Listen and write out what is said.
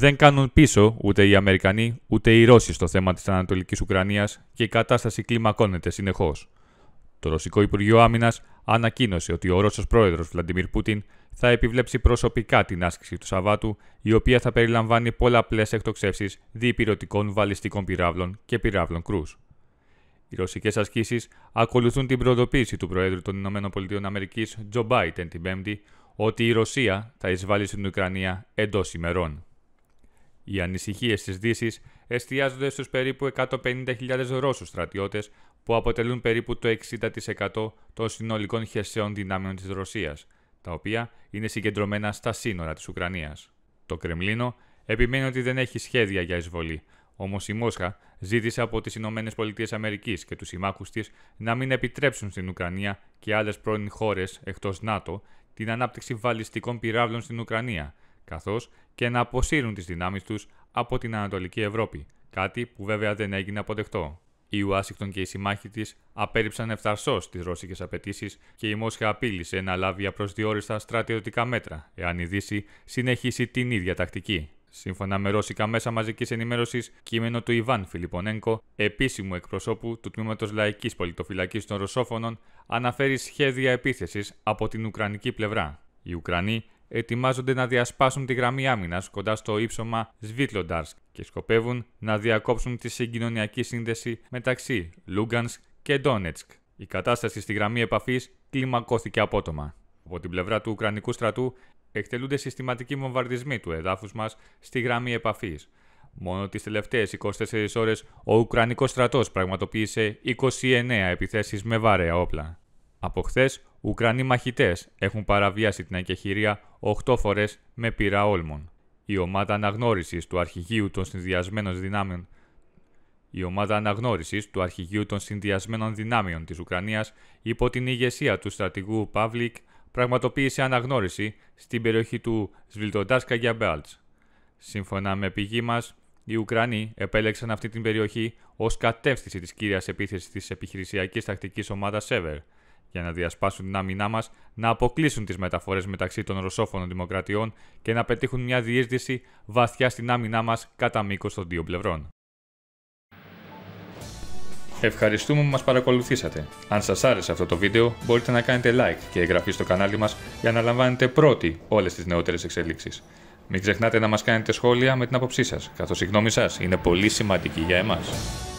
Δεν κάνουν πίσω ούτε οι Αμερικανοί ούτε οι Ρώσοι στο θέμα της Ανατολικής Ουκρανίας και η κατάσταση κλιμακώνεται συνεχώς. Το Ρωσικό Υπουργείο Άμυνας ανακοίνωσε ότι ο Ρώσος πρόεδρος Βλαντιμίρ Πούτιν θα επιβλέψει προσωπικά την άσκηση του Σαββάτου, η οποία θα περιλαμβάνει πολλαπλές εκτοξεύσεις διπυρωτικών βαλιστικών πυράβλων και πυράβλων κρούς. Οι ρωσικές ασκήσεις ακολουθούν την προοδοποίηση του Προέδρου των ΗΠΑ Τζο Μπάιτεν την Πέμπτη ότι η Ρωσία θα εισβάλλει στην Ουκρανία εντός ημερών. Οι ανησυχίες της Δύσης εστιάζονται στους περίπου 150.000 Ρώσους στρατιώτες που αποτελούν περίπου το 60% των συνολικών χερσαίων δυνάμεων της Ρωσίας, τα οποία είναι συγκεντρωμένα στα σύνορα της Ουκρανίας. Το Κρεμλίνο επιμένει ότι δεν έχει σχέδια για εισβολή, Όμως η Μόσχα ζήτησε από τις ΗΠΑ και τους συμμάχους της να μην επιτρέψουν στην Ουκρανία και άλλες πρώην χώρες εκτός ΝΑΤΟ την ανάπτυξη βαλιστικών πυράβλων στην Ουκρανία, καθώς και να αποσύρουν τις δυνάμεις τους από την Ανατολική Ευρώπη, κάτι που βέβαια δεν έγινε αποδεκτό. Η Ουάσιγκτον και οι συμμάχοι της απέρριψαν ευθαρσώς τις ρώσικες απαιτήσεις και η Μόσχα απείλησε να λάβει απροσδιόριστα στρατιωτικά μέτρα, εάν η Δύση συνεχίσει την ίδια τακτική. Σύμφωνα με ρώσικα μέσα μαζικής ενημέρωσης, κείμενο του Ιβάν Φιλιππονέγκο, επίσημου εκπροσώπου του τμήματος Λαϊκής Πολιτοφυλακής των Ρωσόφωνων, αναφέρει σχέδια επίθεσης από την Ουκρανική πλευρά. Οι Ουκρανοί ετοιμάζονται να διασπάσουν τη γραμμή άμυνας κοντά στο ύψωμα Σβίτλονταρσκ και σκοπεύουν να διακόψουν τη συγκοινωνιακή σύνδεση μεταξύ Λούγκανσκ και Ντόνετσκ. Η κατάσταση στη γραμμή επαφής κλιμακώθηκε απότομα. Από την πλευρά του Ουκρανικού στρατού εκτελούνται συστηματικοί βομβαρδισμοί του εδάφους μας στη γραμμή επαφής. Μόνο τις τελευταίες 24 ώρες ο Ουκρανικός στρατός πραγματοποίησε 29 επιθέσεις με βαρέα όπλα. Από χθες, Ουκρανοί μαχητές έχουν παραβιάσει την εγκεχηρία 8 φορές με πυρά όλμων. Η ομάδα αναγνώρισης του αρχηγείου των συνδυασμένων δυνάμεων η ομάδα αναγνώρισης του αρχηγείου των συνδυασμένων δυνάμεων της Ουκρανίας υπό την ηγεσία του στρατηγού Παύλικ πραγματοποίησε αναγνώριση στην περιοχή του Σβιλτοντάσκα για Μπέλτς. Σύμφωνα με πηγή μας, οι Ουκρανοί επέλεξαν αυτή την περιοχή ως κατεύθυνση της κύριας επίθεσης της επιχειρησιακής τακτικής ομάδας Σέβερ για να διασπάσουν την άμυνά μας, να αποκλείσουν τις μεταφορές μεταξύ των ρωσόφωνων δημοκρατιών και να πετύχουν μια διείσδυση βαθιά στην άμυνά μας κατά μήκος των δύο πλευρών. Ευχαριστούμε που μας παρακολουθήσατε. Αν σας άρεσε αυτό το βίντεο, μπορείτε να κάνετε like και εγγραφή στο κανάλι μας για να λαμβάνετε πρώτοι όλες τις νεότερες εξελίξεις. Μην ξεχνάτε να μας κάνετε σχόλια με την άποψή σας, καθώς η γνώμη σας είναι πολύ σημαντική για εμάς.